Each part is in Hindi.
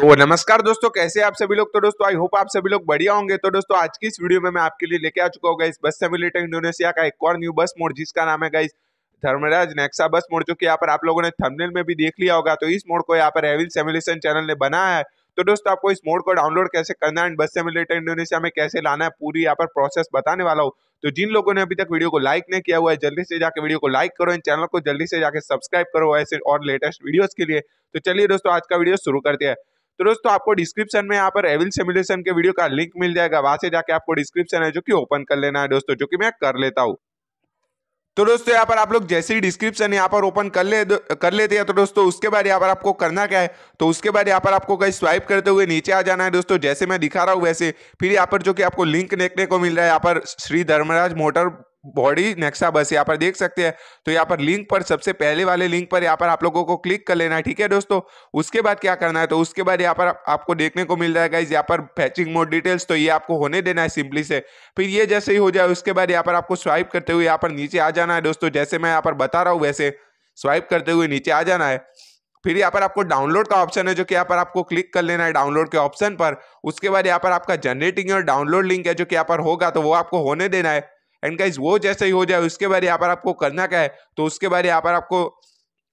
तो नमस्कार दोस्तों कैसे आप सभी लोग तो दोस्तों आई होप आप सभी लोग बढ़िया होंगे तो दोस्तों आज की इस वीडियो में मैं आपके लिए लेके आ चुका हूँ इस बस से मिलेटर इंडोनेशिया का एक और न्यू बस मोड जिसका नाम है guys Dharmaraj Nexa bus mod जो कि यहाँ पर आप लोगों ने थंबनेल में भी देख लिया होगा तो इस मोड को यहाँ पर एविल सेमुलेशन चैनल ने बनाया है तो दोस्तों आपको इस मोड को डाउनलोड कैसे करना है बस सिमुलेटर इंडोनेशिया में कैसे लाना है पूरी यहाँ पर प्रोसेस बताने वाला हूँ तो जिन लोगों ने अभी तक वीडियो को लाइक नहीं किया हुआ है जल्दी से जाकर वीडियो को लाइक करो इन चैनल को जल्दी से जाकर सब्सक्राइब करो ऐसे और लेटेस्ट वीडियोज के लिए तो चलिए दोस्तों आज का वीडियो शुरू करते हैं तो दोस्तों आपको डिस्क्रिप्शन में यहाँ पर एविल सिमुलेशन के वीडियो का लिंक मिल जाएगा वहां से जाके आपको डिस्क्रिप्शन है जो कि ओपन कर लेना है दोस्तों जो कि मैं कर लेता हूँ तो दोस्तों यहाँ पर आप लोग जैसे ही डिस्क्रिप्शन यहाँ पर ओपन कर ले कर लेते हैं तो दोस्तों उसके बाद यहाँ पर आपको करना क्या है तो उसके बाद यहाँ पर आपको कहीं स्वाइप करते हुए नीचे आ जाना है दोस्तों जैसे मैं दिखा रहा हूँ वैसे फिर यहाँ पर जो कि आपको लिंक देखने को मिल रहा है यहाँ पर Shri Dharmaraj motor body Nexa bus यहाँ पर देख सकते हैं तो यहाँ पर लिंक पर सबसे पहले वाले लिंक पर यहाँ पर आप लोगों को क्लिक कर लेना है ठीक है दोस्तों उसके बाद क्या करना है तो उसके बाद यहाँ पर आप, आपको देखने को मिल जाएगा इस यहाँ पर फैचिंग मोड डिटेल्स तो ये आपको होने देना है सिंपली से फिर ये जैसे ही हो जाए उसके बाद यहाँ पर आपको स्वाइप करते हुए यहाँ पर नीचे आ जाना है दोस्तों जैसे मैं यहाँ पर बता रहा हूँ वैसे स्वाइप करते हुए नीचे आ जाना है फिर यहाँ पर आपको डाउनलोड का ऑप्शन है जो कि यहाँ पर आपको क्लिक कर लेना है डाउनलोड के ऑप्शन पर उसके बाद यहाँ पर आपका जनरेटिंग और डाउनलोड लिंक है जो कि यहाँ पर होगा तो वो आपको होने देना है एंड गाइज वो जैसे ही हो जाए उसके बाद यहाँ पर आपको करना क्या है तो उसके बाद यहाँ पर आपको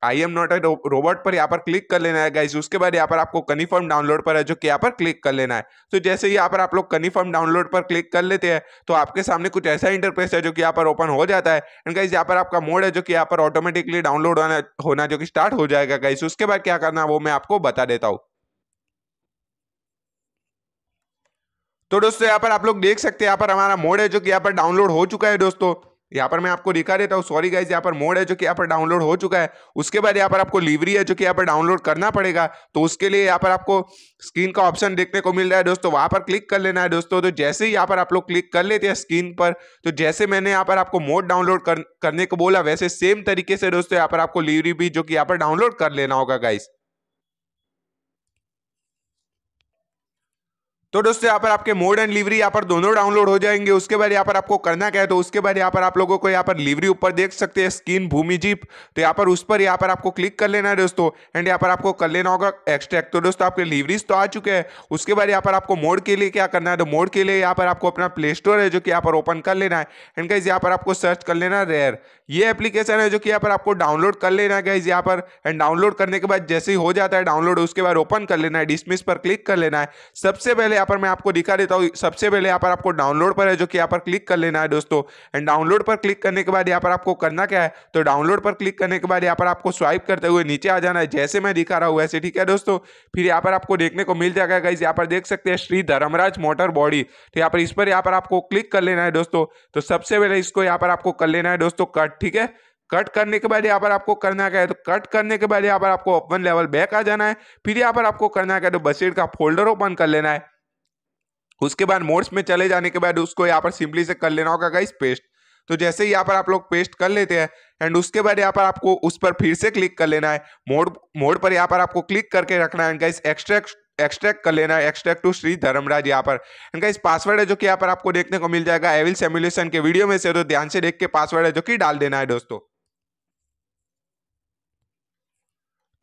I am not a robot पर यहाँ पर क्लिक कर लेना है गाइज उसके बाद यहाँ पर आपको कन्फर्म डाउनलोड पर है जो कि यहाँ पर क्लिक कर लेना है तो जैसे ही यहाँ पर आप लोग कन्फर्म डाउनलोड पर क्लिक कर लेते हैं तो आपके सामने कुछ ऐसा इंटरफेस है जो कि यहाँ पर ओपन हो जाता है एंड गाइज यहाँ पर आपका मोड है जो कि यहाँ पर ऑटोमेटिकली डाउनलोड होना होना जो कि स्टार्ट हो जाएगा गाइज उसके बाद क्या करना वो मैं आपको बता देता हूँ तो दोस्तों यहाँ पर आप लोग देख सकते हैं यहाँ पर हमारा मोड है जो कि यहाँ पर डाउनलोड हो चुका है दोस्तों यहाँ पर मैं आपको दिखा देता हूँ सॉरी गाइज यहाँ पर मोड है जो कि यहाँ पर डाउनलोड हो चुका है उसके बाद यहाँ पर आपको लिवरी है जो कि यहाँ पर डाउनलोड करना पड़ेगा तो उसके लिए यहाँ पर आपको स्क्रीन का ऑप्शन देखने को मिल रहा है दोस्तों वहाँ पर क्लिक कर लेना है दोस्तों तो जैसे ही यहाँ पर आप लोग क्लिक कर लेते हैं स्क्रीन पर तो जैसे मैंने यहाँ पर आपको मोड डाउनलोड करने को बोला वैसे सेम तरीके से दोस्तों यहाँ पर आपको लिवरी भी जो कि यहाँ पर डाउनलोड कर लेना होगा गाइज़ तो दोस्तों यहाँ पर आपके मोड एंड लिवरी यहाँ पर दोनों डाउनलोड हो जाएंगे उसके बाद यहाँ पर आपको करना क्या है तो उसके बाद यहाँ पर आप लोगों को यहाँ पर लिवरी ऊपर देख सकते हैं स्किन भूमि जीप तो यहाँ पर उस पर यहाँ पर आपको क्लिक कर लेना है दोस्तों एंड यहाँ पर आपको कर लेना होगा एक्सट्रैक्ट तो दोस्तों आपके लिवरीज तो आ चुके हैं उसके बाद यहाँ पर आपको मोड के लिए क्या करना है तो मोड के लिए यहाँ पर आपको अपना प्ले स्टोर है जो कि यहाँ पर ओपन कर लेना है एंड गाइज यहाँ पर आपको सर्च कर लेना रेयर ये एप्लीकेशन है जो कि यहाँ पर आपको डाउनलोड कर लेना है गाइज यहाँ पर एंड डाउनलोड करने के बाद जैसे ही हो जाता है डाउनलोड उसके बाद ओपन कर लेना है डिसमिस पर क्लिक कर लेना है सबसे पहले यहाँ पर मैं आपको दिखा देता हूँ सबसे पहले यहाँ पर आपको डाउनलोड पर है जो कि यहाँ पर क्लिक कर लेना है दोस्तों एंड डाउनलोड पर क्लिक करने के बाद यहाँ पर आपको करना क्या है तो डाउनलोड पर क्लिक करने के बाद यहाँ पर आपको स्वाइप करते हुए नीचे आ जाना है जैसे मैं दिखा रहा हूँ वैसे ठीक है दोस्तों फिर यहाँ पर आपको देखने को मिल जाएगा गाइज यहाँ पर देख सकते हैं श्री धर्मराज मोटर बॉडी तो यहाँ पर इस पर यहाँ पर आपको क्लिक कर लेना है दोस्तों तो सबसे पहले इसको यहाँ पर आपको कर लेना है दोस्तों कट ठीक है कट करने के बाद यहाँ पर आपको करना क्या है तो कट करने के बाद यहाँ पर आपको ओपन लेवल बैक आ जाना है फिर यहाँ पर आपको करना क्या है तो बसेट का फोल्डर ओपन कर लेना है उसके बाद मोड्स में चले जाने के बाद उसको यहाँ पर सिंपली से कर लेना होगा गाइस पेस्ट तो जैसे ही यहाँ पर आप लोग पेस्ट कर लेते हैं एंड उसके बाद यहाँ पर आपको उस पर फिर से क्लिक कर लेना है मोड मोड पर यहाँ पर आपको क्लिक करके रखना है गाइस एक्सट्रैक्ट एक्सट्रैक्ट कर लेना है एक्सट्रैक्ट टू श्री धर्मराज यहाँ पर इनका इस पासवर्ड है जो कि यहाँ पर आपको देखने को मिल जाएगा एविल सेमुलेशन के वीडियो में से तो ध्यान से देख के पासवर्ड है जो कि डाल देना है दोस्तों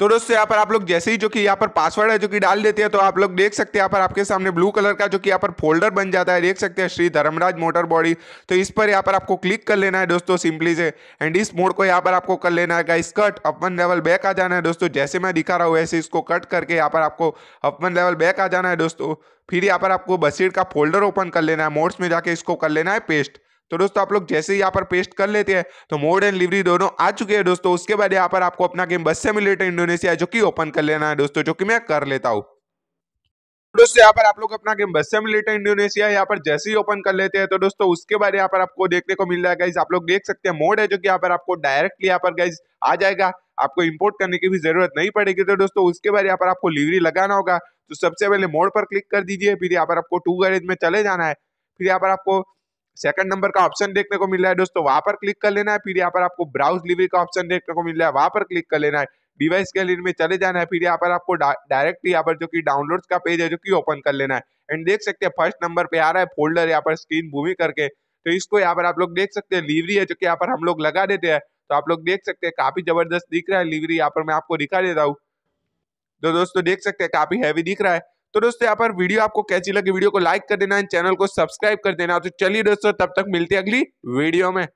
तो दोस्तों यहाँ पर आप लोग जैसे ही जो कि यहाँ पर पासवर्ड है जो कि डाल देते हैं तो आप लोग देख सकते हैं यहाँ पर आपके सामने ब्लू कलर का जो कि यहाँ पर फोल्डर बन जाता है देख सकते हैं श्री धर्मराज मोटर बॉडी तो इस पर यहाँ पर आपको क्लिक कर लेना है दोस्तों सिंपली से एंड इस मोड को यहाँ पर आपको कर लेना है गाइस कट अपन लेवल बैक आ जाना है दोस्तों जैसे मैं दिखा रहा हूँ वैसे इसको कट करके यहाँ पर आपको अपन लेवल बैक आ जाना है दोस्तों फिर यहाँ पर आपको बसीर का फोल्डर ओपन कर लेना है मोड्स में जाके इसको कर लेना है पेस्ट तो दोस्तों आप लोग जैसे ही यहाँ पर पेस्ट कर लेते हैं तो मोड एंड लिवरी दोनों आ चुके हैं दोस्तों उसके बाद यहाँ पर आपको अपना गेम बस से मिलेटर इंडोनेशिया जो कि ओपन कर लेना है दोस्तों जो कि मैं कर लेता हूँ दोस्तों यहाँ पर आप लोग अपना गेम बस से मिलेटर इंडोनेशिया यहाँ पर जैसे ही ओपन कर लेते हैं तो दोस्तों उसके बाद यहाँ पर आपको देखने को मिल रहा है गाइज आप लोग देख सकते हैं मोड है जो कि यहाँ पर आपको डायरेक्टली यहाँ पर गाइज आ जाएगा आपको इंपोर्ट करने की भी जरूरत नहीं पड़ेगी तो दोस्तों उसके बाद यहाँ पर आपको लिवरी लगाना होगा तो सबसे पहले मोड पर क्लिक कर दीजिए फिर यहाँ पर आपको टू गैरेज में चले जाना है फिर यहाँ पर आपको सेकंड नंबर का ऑप्शन देखने को मिल रहा है दोस्तों वहां पर क्लिक कर लेना है फिर यहाँ पर आपको ब्राउज डिलीवरी का ऑप्शन देखने को मिल रहा है वहां पर क्लिक कर लेना है डिवाइस गैलरी में चले जाना है फिर यहाँ पर आपको डायरेक्ट यहाँ पर जो कि डाउनलोड्स का पेज है जो कि ओपन कर लेना है एंड देख सकते हैं फर्स्ट नंबर पे आ रहा है फोल्डर यहाँ पर स्क्रीन भूमि करके तो इसको यहाँ पर आप लोग देख सकते हैं लिवरी है जो कि यहाँ पर हम लोग लगा देते हैं तो आप लोग देख सकते हैं काफी जबरदस्त दिख रहा है लिवरी यहाँ पर मैं आपको दिखा देता हूँ तो दोस्तों देख सकते हैं काफी हैवी दिख रहा है तो दोस्तों यहाँ पर वीडियो आपको कैसी लगी वीडियो को लाइक कर देना चैनल को सब्सक्राइब कर देना तो चलिए दोस्तों तब तक मिलते अगली वीडियो में